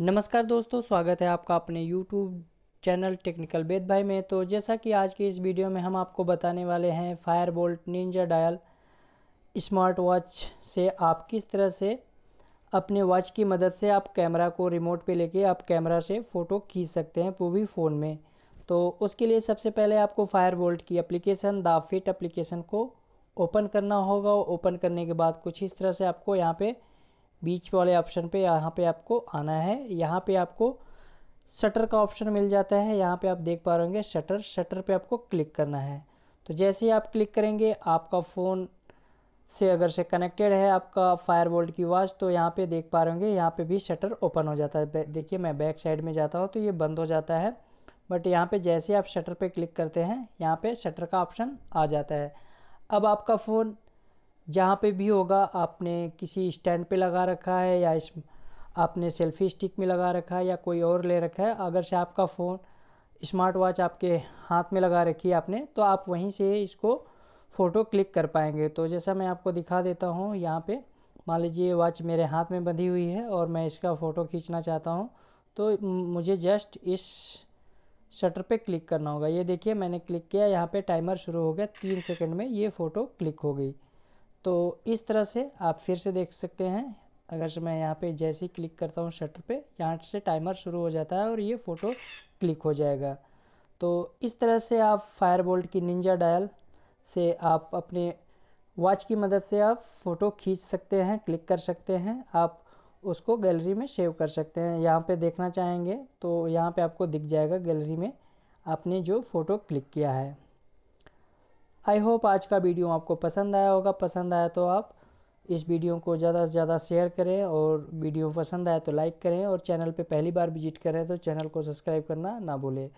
नमस्कार दोस्तों स्वागत है आपका अपने यूट्यूब चैनल टेक्निकल बेद भाई में तो जैसा कि आज के इस वीडियो में हम आपको बताने वाले हैं Fire Boltt Ninja dial smart watch से आप किस तरह से अपने वॉच की मदद से आप कैमरा को रिमोट पे लेके आप कैमरा से फ़ोटो खींच सकते हैं वो भी फ़ोन में तो उसके लिए सबसे पहले आपको फायर बोल्ट की अप्लीकेशन द फिट अप्लीकेशन को ओपन करना होगा ओपन करने के बाद कुछ इस तरह से आपको यहाँ पर बीच वाले ऑप्शन पे यहाँ पे आपको आना है यहाँ पे आपको शटर का ऑप्शन मिल जाता है यहाँ पे आप देख पा रहे होंगे शटर शटर पे आपको क्लिक करना है तो जैसे ही आप क्लिक करेंगे आपका फ़ोन से अगर से कनेक्टेड है आपका फायर की वॉच तो यहाँ पे देख पा रहे होंगे यहाँ पे भी शटर ओपन हो जाता है देखिए मैं बैक साइड में जाता हूँ तो ये बंद हो जाता है बट यहाँ पे जैसे आप शटर पे क्लिक करते हैं यहाँ पे शटर का ऑप्शन आ जाता है अब आपका फ़ोन जहाँ पे भी होगा आपने किसी स्टैंड पे लगा रखा है या इस आपने सेल्फी स्टिक में लगा रखा है या कोई और ले रखा है अगर से आपका फ़ोन स्मार्ट वॉच आपके हाथ में लगा रखी है आपने तो आप वहीं से इसको फ़ोटो क्लिक कर पाएंगे तो जैसा मैं आपको दिखा देता हूँ यहाँ पे मान लीजिए वॉच मेरे हाथ में बंधी हुई है और मैं इसका फ़ोटो खींचना चाहता हूँ तो मुझे जस्ट इस शटर पे क्लिक करना होगा ये देखिए मैंने क्लिक किया यहाँ पे टाइमर शुरू हो गया तीन सेकंड में ये फ़ोटो क्लिक हो गई तो इस तरह से आप फिर से देख सकते हैं अगर से मैं यहाँ पे जैसे ही क्लिक करता हूँ शटर पे यहाँ से टाइमर शुरू हो जाता है और ये फ़ोटो क्लिक हो जाएगा तो इस तरह से आप फायरबोल्ट की निंजा डायल से आप अपने वॉच की मदद से आप फ़ोटो खींच सकते हैं क्लिक कर सकते हैं आप उसको गैलरी में सेव कर सकते हैं यहाँ पे देखना चाहेंगे तो यहाँ पे आपको दिख जाएगा गैलरी में आपने जो फ़ोटो क्लिक किया है आई होप आज का वीडियो आपको पसंद आया होगा पसंद आया तो आप इस वीडियो को ज़्यादा से ज़्यादा शेयर करें और वीडियो पसंद आया तो लाइक करें और चैनल पे पहली बार विजिट करें तो चैनल को सब्सक्राइब करना ना भूलें